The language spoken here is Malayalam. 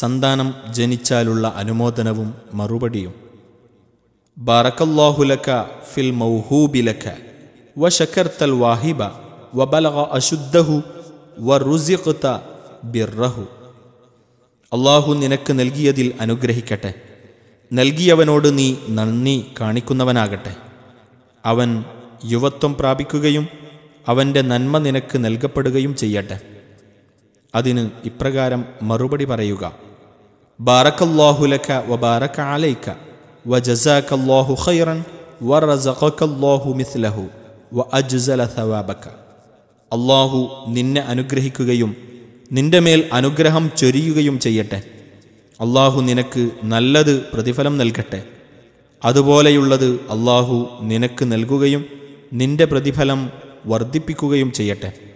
സന്താനം ജനിച്ചാലുള്ള അനുമോദനവും മറുപടിയും ബാറക്കല്ലാഹുലക്ക ഫിൽ മൗഹൂബിലക്ക വ ശക്കർത്തൽ വാഹിബ വ ബലക അശുദ്ധഹു വ റുസിഖ്ത ബിർറഹു അള്ളാഹു നിനക്ക് നൽകിയതിൽ അനുഗ്രഹിക്കട്ടെ നൽകിയവനോട് നീ നന്ദി കാണിക്കുന്നവനാകട്ടെ അവൻ യുവത്വം പ്രാപിക്കുകയും അവൻ്റെ നന്മ നിനക്ക് നൽകപ്പെടുകയും ചെയ്യട്ടെ അതിന് ഇപ്രകാരം മറുപടി പറയുക ബാറക്കല്ലാഹുലക്ക വബാറക്ക ആലൈക്ക വ ജസാക്കല്ലാഹു ഖൈറൻ വ റസഖക്കല്ലാഹു മിസ്ലഹു വ അജ്സല സവാബക്ക അള്ളാഹു നിന്നെ അനുഗ്രഹിക്കുകയും നിന്റെ മേൽ അനുഗ്രഹം ചൊരിയുകയും ചെയ്യട്ടെ അള്ളാഹു നിനക്ക് നല്ലത് പ്രതിഫലം നൽകട്ടെ അതുപോലെയുള്ളത് അള്ളാഹു നിനക്ക് നൽകുകയും നിന്റെ പ്രതിഫലം വർദ്ധിപ്പിക്കുകയും ചെയ്യട്ടെ